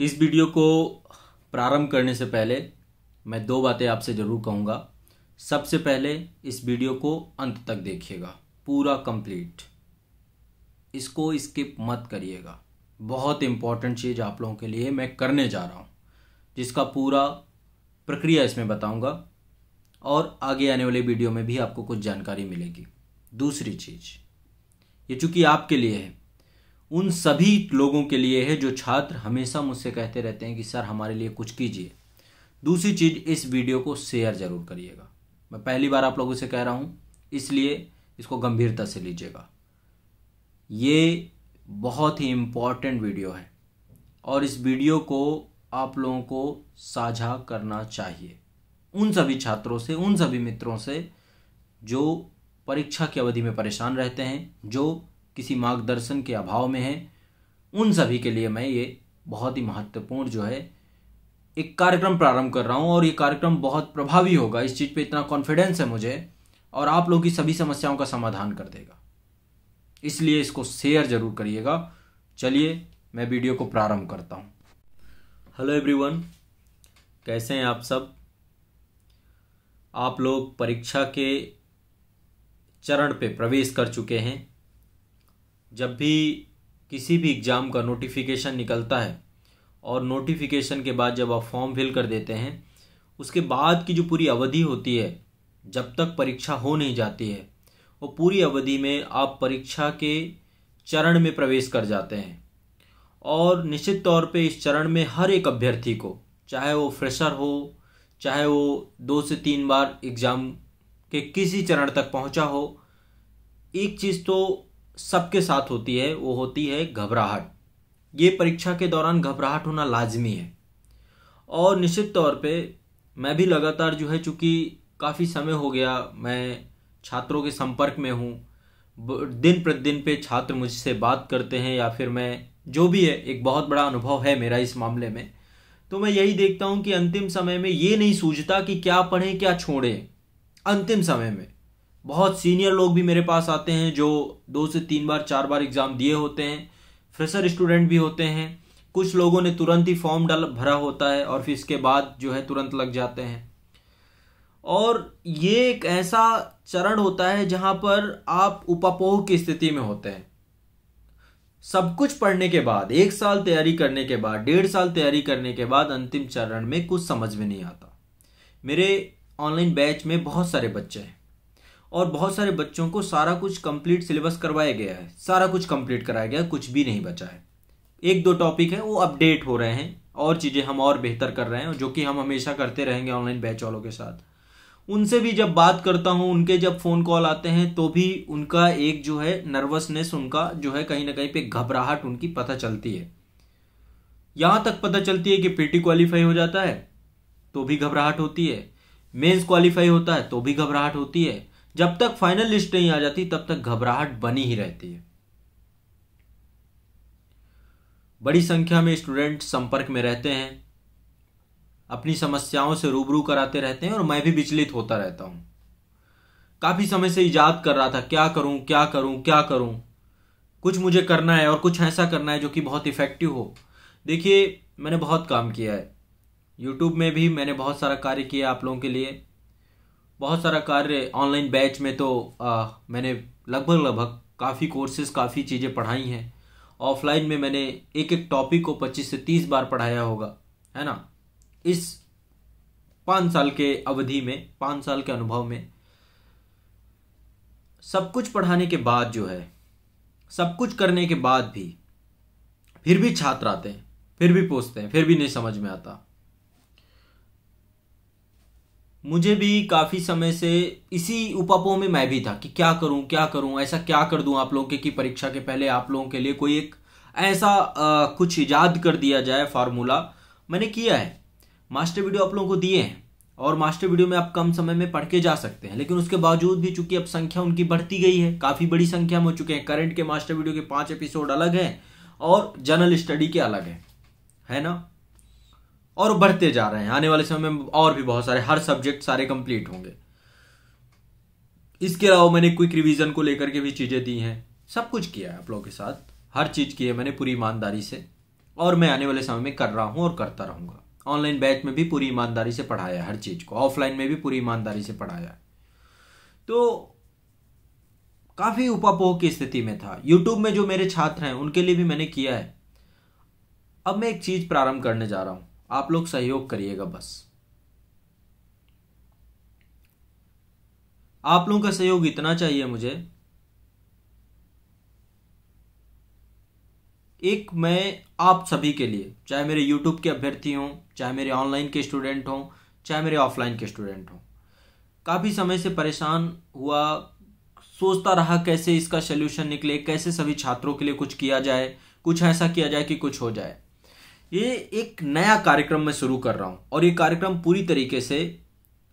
इस वीडियो को प्रारंभ करने से पहले मैं दो बातें आपसे ज़रूर कहूँगा सबसे पहले इस वीडियो को अंत तक देखिएगा पूरा कंप्लीट इसको स्किप मत करिएगा बहुत इम्पॉर्टेंट चीज़ आप लोगों के लिए मैं करने जा रहा हूँ जिसका पूरा प्रक्रिया इसमें बताऊँगा और आगे आने वाले वीडियो में भी आपको कुछ जानकारी मिलेगी दूसरी चीज़ ये चूँकि आपके लिए है उन सभी लोगों के लिए है जो छात्र हमेशा मुझसे कहते रहते हैं कि सर हमारे लिए कुछ कीजिए दूसरी चीज़ इस वीडियो को शेयर ज़रूर करिएगा मैं पहली बार आप लोगों से कह रहा हूँ इसलिए इसको गंभीरता से लीजिएगा ये बहुत ही इम्पॉर्टेंट वीडियो है और इस वीडियो को आप लोगों को साझा करना चाहिए उन सभी छात्रों से उन सभी मित्रों से जो परीक्षा की अवधि में परेशान रहते हैं जो किसी मार्गदर्शन के अभाव में हैं उन सभी के लिए मैं ये बहुत ही महत्वपूर्ण जो है एक कार्यक्रम प्रारंभ कर रहा हूँ और ये कार्यक्रम बहुत प्रभावी होगा इस चीज़ पे इतना कॉन्फिडेंस है मुझे और आप लोग की सभी समस्याओं का समाधान कर देगा इसलिए इसको शेयर जरूर करिएगा चलिए मैं वीडियो को प्रारंभ करता हूँ हेलो एवरीवन कैसे हैं आप सब आप लोग परीक्षा के चरण पे प्रवेश कर चुके हैं जब भी किसी भी एग्ज़ाम का नोटिफिकेशन निकलता है और नोटिफिकेशन के बाद जब आप फॉर्म फिल कर देते हैं उसके बाद की जो पूरी अवधि होती है जब तक परीक्षा हो नहीं जाती है वो पूरी अवधि में आप परीक्षा के चरण में प्रवेश कर जाते हैं और निश्चित तौर पे इस चरण में हर एक अभ्यर्थी को चाहे वो फ्रेशर हो चाहे वो दो से तीन बार एग्ज़ाम के किसी चरण तक पहुंचा हो एक चीज़ तो सबके साथ होती है वो होती है घबराहट ये परीक्षा के दौरान घबराहट होना लाजमी है और निश्चित तौर पे मैं भी लगातार जो है चूँकि काफ़ी समय हो गया मैं छात्रों के संपर्क में हूँ दिन प्रतिदिन पे छात्र मुझसे बात करते हैं या फिर मैं जो भी है एक बहुत बड़ा अनुभव है मेरा इस मामले में तो मैं यही देखता हूँ कि अंतिम समय में ये नहीं सूझता कि क्या पढ़ें क्या छोड़ें अंतिम समय में बहुत सीनियर लोग भी मेरे पास आते हैं जो दो से तीन बार चार बार एग्ज़ाम दिए होते हैं फ्रेशर स्टूडेंट भी होते हैं कुछ लोगों ने तुरंत ही फॉर्म डाल भरा होता है और फिर इसके बाद जो है तुरंत लग जाते हैं और ये एक ऐसा चरण होता है जहां पर आप उपापोह की स्थिति में होते हैं सब कुछ पढ़ने के बाद एक साल तैयारी करने के बाद डेढ़ साल तैयारी करने के बाद अंतिम चरण में कुछ समझ में नहीं आता मेरे ऑनलाइन बैच में बहुत सारे बच्चे हैं और बहुत सारे बच्चों को सारा कुछ कंप्लीट सिलेबस करवाया गया है सारा कुछ कंप्लीट कराया गया कुछ भी नहीं बचा है एक दो टॉपिक है वो अपडेट हो रहे हैं और चीज़ें हम और बेहतर कर रहे हैं जो कि हम हमेशा करते रहेंगे ऑनलाइन बैच वालों के साथ उनसे भी जब बात करता हूँ उनके जब फ़ोन कॉल आते हैं तो भी उनका एक जो है नर्वसनेस उनका जो है कहीं ना कहीं पे घबराहट उनकी पता चलती है यहाँ तक पता चलती है कि पीटी क्वालिफाई हो जाता है तो भी घबराहट होती है मेंस क्वालिफाई होता है तो भी घबराहट होती है जब तक फाइनल लिस्ट नहीं आ जाती तब तक घबराहट बनी ही रहती है बड़ी संख्या में स्टूडेंट संपर्क में रहते हैं अपनी समस्याओं से रूबरू कराते रहते हैं और मैं भी विचलित होता रहता हूं काफ़ी समय से ईजाद कर रहा था क्या करूं क्या करूं क्या करूं कुछ मुझे करना है और कुछ ऐसा करना है जो कि बहुत इफ़ेक्टिव हो देखिए मैंने बहुत काम किया है यूट्यूब में भी मैंने बहुत सारा कार्य किया आप लोगों के लिए बहुत सारा कार्य ऑनलाइन बैच में तो आ, मैंने लगभग लगभग काफ़ी कोर्सेज काफ़ी चीज़ें पढ़ाई हैं ऑफलाइन में मैंने एक एक टॉपिक को 25 से 30 बार पढ़ाया होगा है ना इस पाँच साल के अवधि में पाँच साल के अनुभव में सब कुछ पढ़ाने के बाद जो है सब कुछ करने के बाद भी फिर भी छात्र आते हैं फिर भी पूछते हैं फिर भी नहीं समझ में आता मुझे भी काफ़ी समय से इसी उपापो में मैं भी था कि क्या करूं क्या करूं ऐसा क्या कर दूं आप लोगों के कि परीक्षा के पहले आप लोगों के लिए कोई एक ऐसा आ, कुछ ईजाद कर दिया जाए फार्मूला मैंने किया है मास्टर वीडियो आप लोगों को दिए हैं और मास्टर वीडियो में आप कम समय में पढ़ के जा सकते हैं लेकिन उसके बावजूद भी चूंकि अब संख्या उनकी बढ़ती गई है काफ़ी बड़ी संख्या में हो चुके हैं करंट के मास्टर वीडियो के पांच एपिसोड अलग हैं और जनरल स्टडी के अलग हैं है ना और बढ़ते जा रहे हैं आने वाले समय में और भी बहुत सारे हर सब्जेक्ट सारे कंप्लीट होंगे इसके अलावा मैंने क्विक रिवीजन को लेकर के भी चीज़ें दी हैं सब कुछ किया है आप लोगों के साथ हर चीज़ की है मैंने पूरी ईमानदारी से और मैं आने वाले समय में कर रहा हूं और करता रहूंगा ऑनलाइन बैच में भी पूरी ईमानदारी से पढ़ाया हर चीज़ को ऑफलाइन में भी पूरी ईमानदारी से पढ़ाया तो काफ़ी उपापोह की स्थिति में था यूट्यूब में जो मेरे छात्र हैं उनके लिए भी मैंने किया है अब मैं एक चीज़ प्रारंभ करने जा रहा हूं आप लोग सहयोग करिएगा बस आप लोगों का सहयोग इतना चाहिए मुझे एक मैं आप सभी के लिए चाहे मेरे यूट्यूब के अभ्यर्थी हों चाहे मेरे ऑनलाइन के स्टूडेंट हों चाहे मेरे ऑफलाइन के स्टूडेंट हों काफ़ी समय से परेशान हुआ सोचता रहा कैसे इसका सोल्यूशन निकले कैसे सभी छात्रों के लिए कुछ किया जाए कुछ ऐसा किया जाए कि कुछ हो जाए ये एक नया कार्यक्रम मैं शुरू कर रहा हूँ और ये कार्यक्रम पूरी तरीके से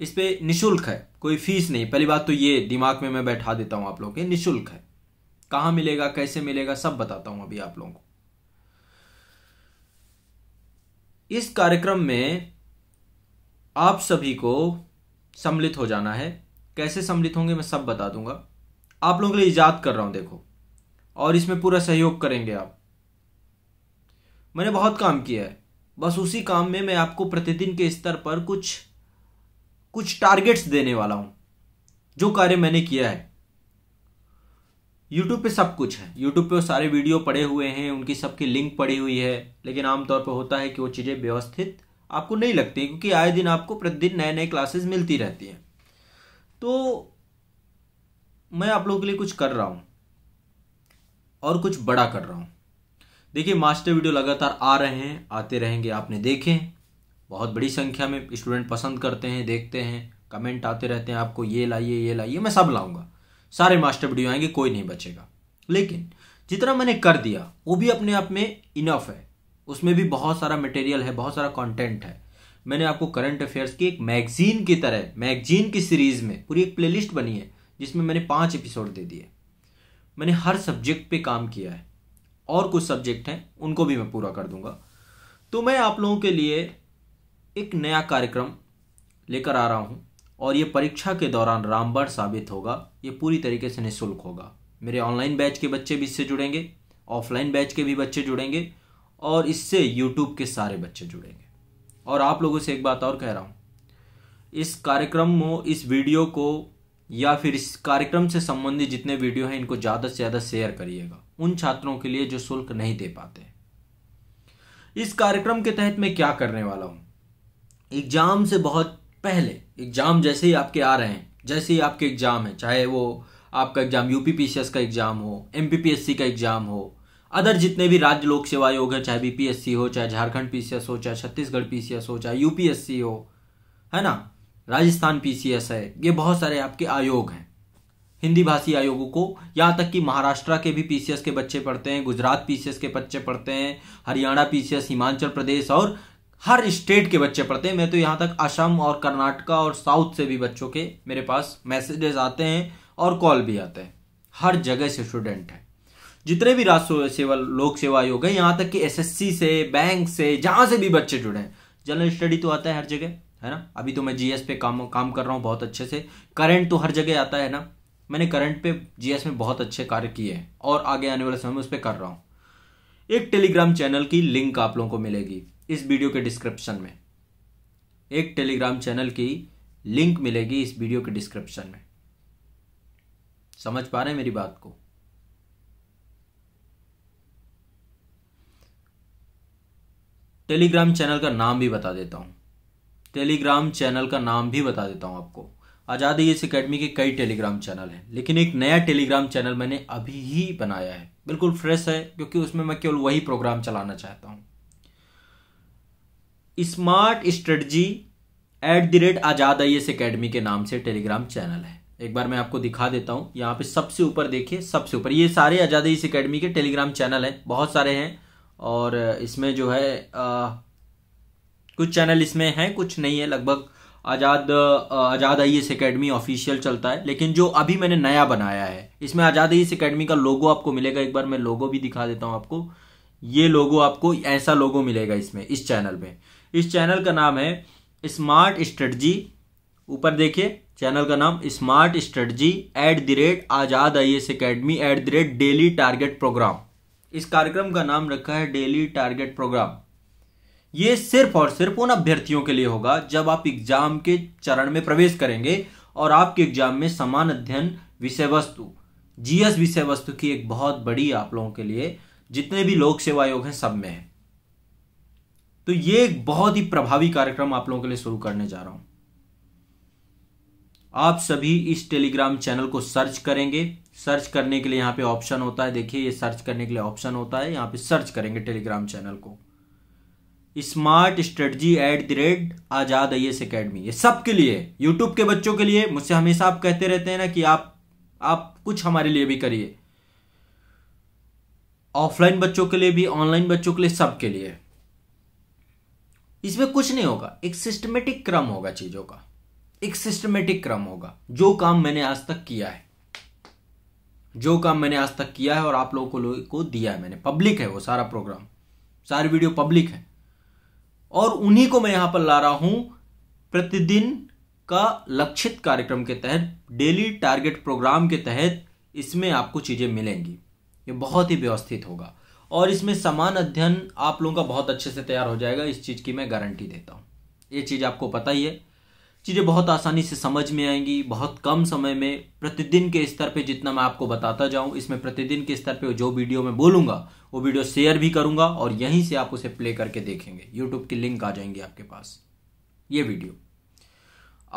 इस पर निःशुल्क है कोई फीस नहीं पहली बात तो ये दिमाग में मैं बैठा देता हूँ आप लोगों के निःशुल्क है कहाँ मिलेगा कैसे मिलेगा सब बताता हूँ अभी आप लोगों को इस कार्यक्रम में आप सभी को सम्मिलित हो जाना है कैसे सम्मिलित होंगे मैं सब बता दूंगा आप लोगों के लिए ईजाद कर रहा हूँ देखो और इसमें पूरा सहयोग करेंगे आप मैंने बहुत काम किया है बस उसी काम में मैं आपको प्रतिदिन के स्तर पर कुछ कुछ टारगेट्स देने वाला हूं जो कार्य मैंने किया है यूट्यूब पे सब कुछ है यूट्यूब पे वो सारे वीडियो पड़े हुए हैं उनकी सबकी लिंक पड़ी हुई है लेकिन आमतौर पर होता है कि वो चीज़ें व्यवस्थित आपको नहीं लगती क्योंकि आए दिन आपको प्रतिदिन नए नए क्लासेस मिलती रहती हैं तो मैं आप लोगों के लिए कुछ कर रहा हूँ और कुछ बड़ा कर रहा हूँ देखिए मास्टर वीडियो लगातार आ रहे हैं आते रहेंगे आपने देखें बहुत बड़ी संख्या में स्टूडेंट पसंद करते हैं देखते हैं कमेंट आते रहते हैं आपको ये लाइए ये लाइए मैं सब लाऊंगा सारे मास्टर वीडियो आएंगे कोई नहीं बचेगा लेकिन जितना मैंने कर दिया वो भी अपने आप में इनफ है उसमें भी बहुत सारा मटेरियल है बहुत सारा कंटेंट है मैंने आपको करंट अफेयर्स की एक मैगजीन की तरह मैगजीन की सीरीज में पूरी एक प्लेलिस्ट बनी है जिसमें मैंने पांच एपिसोड दे दिए मैंने हर सब्जेक्ट पे काम किया है और कुछ सब्जेक्ट हैं उनको भी मैं पूरा कर दूंगा तो मैं आप लोगों के लिए एक नया कार्यक्रम लेकर आ रहा हूँ और ये परीक्षा के दौरान रामबाण साबित होगा ये पूरी तरीके से निःशुल्क होगा मेरे ऑनलाइन बैच के बच्चे भी इससे जुड़ेंगे ऑफलाइन बैच के भी बच्चे जुड़ेंगे और इससे यूट्यूब के सारे बच्चे जुड़ेंगे और आप लोगों से एक बात और कह रहा हूँ इस कार्यक्रम में इस वीडियो को या फिर इस कार्यक्रम से संबंधित जितने वीडियो हैं इनको ज़्यादा से ज़्यादा शेयर करिएगा उन छात्रों के लिए जो शुल्क नहीं दे पाते इस कार्यक्रम के तहत मैं क्या करने वाला हूं एग्जाम से बहुत पहले एग्जाम जैसे ही आपके आ रहे हैं जैसे ही आपके एग्जाम है चाहे वो आपका एग्जाम यूपीपीसीएस का एग्जाम हो एमपीपीएससी का एग्जाम हो अदर जितने भी राज्य लोक सेवा आयोग है चाहे बीपीएससी हो चाहे झारखंड पीसीएस हो चाहे छत्तीसगढ़ पीसीएस हो चाहे यूपीएससी हो है ना राजस्थान पीसीएस है ये बहुत सारे आपके आयोग हैं हिंदी भाषी आयोगों को यहाँ तक कि महाराष्ट्र के भी पीसीएस के बच्चे पढ़ते हैं गुजरात पीसीएस के बच्चे पढ़ते हैं हरियाणा पीसीएस हिमाचल प्रदेश और हर स्टेट के बच्चे पढ़ते हैं मैं तो यहाँ तक असम और कर्नाटका और साउथ से भी बच्चों के मेरे पास मैसेजेस आते हैं और कॉल भी आते हैं हर जगह से स्टूडेंट हैं जितने भी राष्ट्र सेवा लोक सेवा आयोग है यहाँ तक कि एसएससी से बैंक से जहाँ से भी बच्चे जुड़े हैं जनरल स्टडी तो आता है हर जगह है ना अभी तो मैं जीएस पे काम काम कर रहा हूँ बहुत अच्छे से करंट तो हर जगह आता है ना मैंने करंट पे जीएस में बहुत अच्छे कार्य किए हैं और आगे आने वाले समय में उस पर कर रहा हूँ एक टेलीग्राम चैनल की लिंक आप लोगों को मिलेगी इस वीडियो के डिस्क्रिप्शन में एक टेलीग्राम चैनल की लिंक मिलेगी इस वीडियो के डिस्क्रिप्शन में समझ पा रहे हैं मेरी बात को टेलीग्राम चैनल का नाम भी बता देता हूं टेलीग्राम चैनल का नाम भी बता देता हूँ आपको आज़ाद एस अकेडमी के कई टेलीग्राम चैनल हैं लेकिन एक नया टेलीग्राम चैनल मैंने अभी ही बनाया है बिल्कुल फ्रेश है क्योंकि उसमें मैं केवल वही प्रोग्राम चलाना चाहता हूँ smart strategy at the rate Azad I S academy के नाम से टेलीग्राम चैनल है एक बार मैं आपको दिखा देता हूं यहाँ पे सबसे ऊपर देखिए सबसे ऊपर ये सारे आज़ाद आई एस अकेडमी के टेलीग्राम चैनल हैं बहुत सारे हैं और इसमें जो है आ, कुछ चैनल इसमें हैं कुछ नहीं है लगभग Azad Azad I S academy official चलता है लेकिन जो अभी मैंने नया बनाया है इसमें आज़ाद आई एस अकेडमी का लोगो आपको मिलेगा एक बार मैं लोगो भी दिखा देता हूँ आपको ये लोगो आपको ऐसा लोगो मिलेगा इसमें इस चैनल में इस चैनल का नाम है स्मार्ट स्ट्रेटजी ऊपर देखिए चैनल का नाम smart strategy at the rate Azad I S academy at the rate daily target programme इस कार्यक्रम का नाम रखा है डेली टारगेट प्रोग्राम ये सिर्फ और सिर्फ उन अभ्यर्थियों के लिए होगा जब आप एग्जाम के चरण में प्रवेश करेंगे और आपके एग्जाम में समान अध्ययन विषय वस्तु जीएस विषय वस्तु की एक बहुत बड़ी आप लोगों के लिए जितने भी लोक सेवा आयोग हैं सब में है तो ये एक बहुत ही प्रभावी कार्यक्रम आप लोगों के लिए शुरू करने जा रहा हूं आप सभी इस टेलीग्राम चैनल को सर्च करेंगे सर्च करने के लिए यहां पे ऑप्शन होता है देखिए ये सर्च करने के लिए ऑप्शन होता है यहां पे सर्च करेंगे टेलीग्राम चैनल को smart strategy at the rate Azad I S academy ये लिए यूट्यूब के बच्चों के लिए मुझसे हमेशा आप कहते रहते हैं ना कि आप आप कुछ हमारे लिए भी करिए ऑफलाइन बच्चों के लिए भी ऑनलाइन बच्चों के लिए सबके लिए इसमें कुछ नहीं होगा एक सिस्टमेटिक क्रम होगा चीज़ों का एक सिस्टमेटिक क्रम होगा जो काम मैंने आज तक किया है जो काम मैंने आज तक किया है और आप लोगों को लोगों को दिया है मैंने पब्लिक है वो सारा प्रोग्राम सारी वीडियो पब्लिक है और उन्हीं को मैं यहां पर ला रहा हूं प्रतिदिन का लक्षित कार्यक्रम के तहत डेली टारगेट प्रोग्राम के तहत इसमें आपको चीज़ें मिलेंगी ये बहुत ही व्यवस्थित होगा और इसमें समान अध्ययन आप लोगों का बहुत अच्छे से तैयार हो जाएगा इस चीज़ की मैं गारंटी देता हूं ये चीज़ आपको पता ही है चीज़ें बहुत आसानी से समझ में आएंगी बहुत कम समय में प्रतिदिन के स्तर पे जितना मैं आपको बताता जाऊं इसमें प्रतिदिन के स्तर पे जो वीडियो मैं बोलूंगा वो वीडियो शेयर भी करूंगा और यहीं से आप उसे प्ले करके देखेंगे यूट्यूब की लिंक आ जाएंगी आपके पास ये वीडियो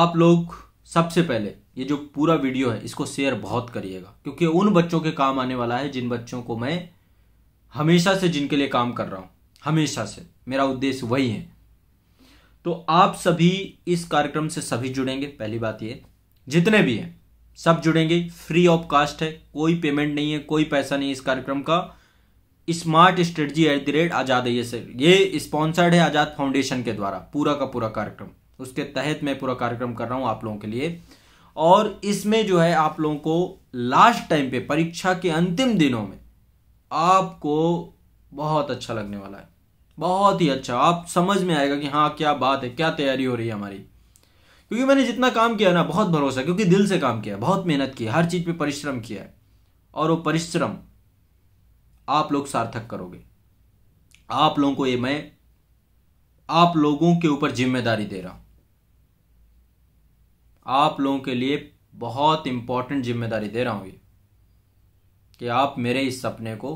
आप लोग सबसे पहले ये जो पूरा वीडियो है इसको शेयर बहुत करिएगा क्योंकि उन बच्चों के काम आने वाला है जिन बच्चों को मैं हमेशा से जिनके लिए काम कर रहा हूँ हमेशा से मेरा उद्देश्य वही है तो आप सभी इस कार्यक्रम से सभी जुड़ेंगे पहली बात ये जितने भी हैं सब जुड़ेंगे फ्री ऑफ कास्ट है कोई पेमेंट नहीं है कोई पैसा नहीं है इस कार्यक्रम का smart strategy at the rate Azad ये से ये स्पॉन्सर्ड है आजाद फाउंडेशन के द्वारा पूरा का पूरा कार्यक्रम उसके तहत मैं पूरा कार्यक्रम कर रहा हूं आप लोगों के लिए और इसमें जो है आप लोगों को लास्ट टाइम पे परीक्षा के अंतिम दिनों में आपको बहुत अच्छा लगने वाला है बहुत ही अच्छा आप समझ में आएगा कि हाँ क्या बात है क्या तैयारी हो रही है हमारी क्योंकि मैंने जितना काम किया ना बहुत भरोसा क्योंकि दिल से काम किया बहुत मेहनत की हर चीज़ पे परिश्रम किया है और वो परिश्रम आप लोग सार्थक करोगे आप लोगों को ये मैं आप लोगों के ऊपर जिम्मेदारी दे रहा हूं आप लोगों के लिए बहुत इंपॉर्टेंट जिम्मेदारी दे रहा हूं ये कि आप मेरे इस सपने को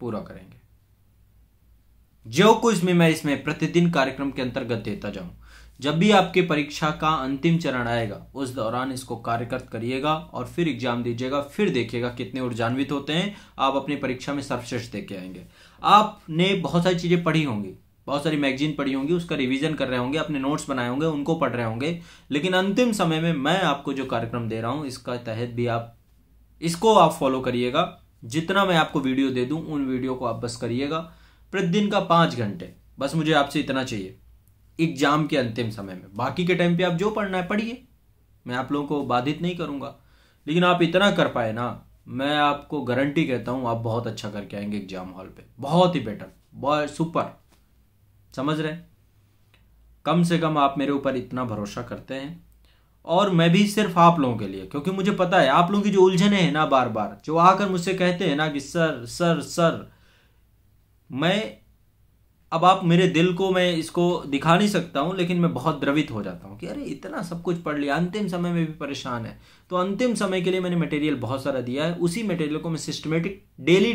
पूरा करेंगे जो कुछ भी मैं इसमें प्रतिदिन कार्यक्रम के अंतर्गत देता जाऊं जब भी आपके परीक्षा का अंतिम चरण आएगा उस दौरान इसको कार्यकर्त करिएगा और फिर एग्जाम दीजिएगा फिर देखिएगा कितने ऊर्जान्वित होते हैं आप अपनी परीक्षा में सर्वश्रेष्ठ देके के आएंगे आपने बहुत सारी चीज़ें पढ़ी होंगी बहुत सारी मैगजीन पढ़ी होंगी उसका रिवीजन कर रहे होंगे अपने नोट्स बनाए होंगे उनको पढ़ रहे होंगे लेकिन अंतिम समय में मैं आपको जो कार्यक्रम दे रहा हूँ इसका तहत भी आप इसको आप फॉलो करिएगा जितना मैं आपको वीडियो दे दूं उन वीडियो को आप बस करिएगा प्रतिदिन का पांच घंटे बस मुझे आपसे इतना चाहिए एग्जाम के अंतिम समय में बाकी के टाइम पे आप जो पढ़ना है पढ़िए मैं आप लोगों को बाधित नहीं करूंगा लेकिन आप इतना कर पाए ना मैं आपको गारंटी कहता हूं आप बहुत अच्छा करके आएंगे एग्जाम हॉल पे बहुत ही बेटर बहुत सुपर समझ रहे कम से कम आप मेरे ऊपर इतना भरोसा करते हैं और मैं भी सिर्फ आप लोगों के लिए क्योंकि मुझे पता है आप लोगों की जो उलझने हैं ना बार बार जो आकर मुझसे कहते हैं ना कि सर सर सर मैं अब आप मेरे दिल को मैं इसको दिखा नहीं सकता हूं लेकिन मैं बहुत द्रवित हो जाता हूं कि अरे इतना सब कुछ पढ़ लिया अंतिम समय में भी परेशान है तो अंतिम समय के लिए मैंने मटेरियल बहुत सारा दिया है उसी मटेरियल को मैं सिस्टमेटिक डेली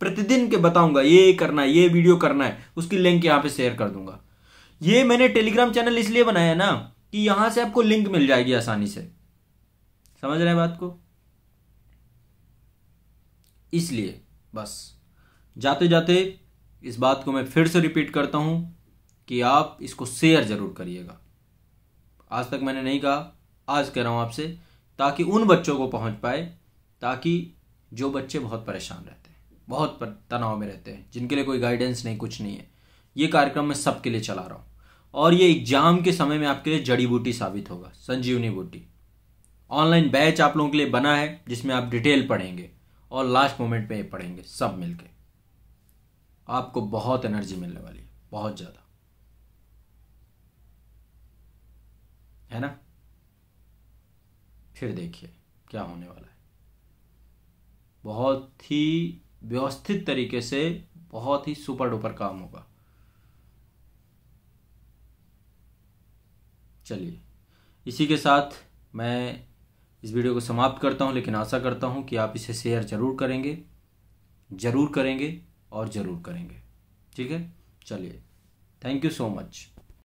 प्रतिदिन के बताऊंगा ये करना है ये वीडियो करना है उसकी लिंक यहाँ पे शेयर कर दूंगा ये मैंने टेलीग्राम चैनल इसलिए बनाया ना कि यहां से आपको लिंक मिल जाएगी आसानी से समझ रहे हैं बात को इसलिए बस जाते जाते इस बात को मैं फिर से रिपीट करता हूं कि आप इसको शेयर जरूर करिएगा आज तक मैंने नहीं कहा आज कह रहा हूं आपसे ताकि उन बच्चों को पहुंच पाए ताकि जो बच्चे बहुत परेशान रहते हैं बहुत तनाव में रहते हैं जिनके लिए कोई गाइडेंस नहीं कुछ नहीं है ये कार्यक्रम मैं सबके लिए चला रहा हूँ और ये एग्जाम के समय में आपके लिए जड़ी बूटी साबित होगा संजीवनी बूटी ऑनलाइन बैच आप लोगों के लिए बना है जिसमें आप डिटेल पढ़ेंगे और लास्ट मोमेंट पे पढ़ेंगे सब मिलके आपको बहुत एनर्जी मिलने वाली है बहुत ज़्यादा है ना फिर देखिए क्या होने वाला है बहुत ही व्यवस्थित तरीके से बहुत ही सुपर डुपर काम होगा चलिए इसी के साथ मैं इस वीडियो को समाप्त करता हूं लेकिन आशा करता हूं कि आप इसे शेयर ज़रूर करेंगे ज़रूर करेंगे और ज़रूर करेंगे ठीक है चलिए थैंक यू सो मच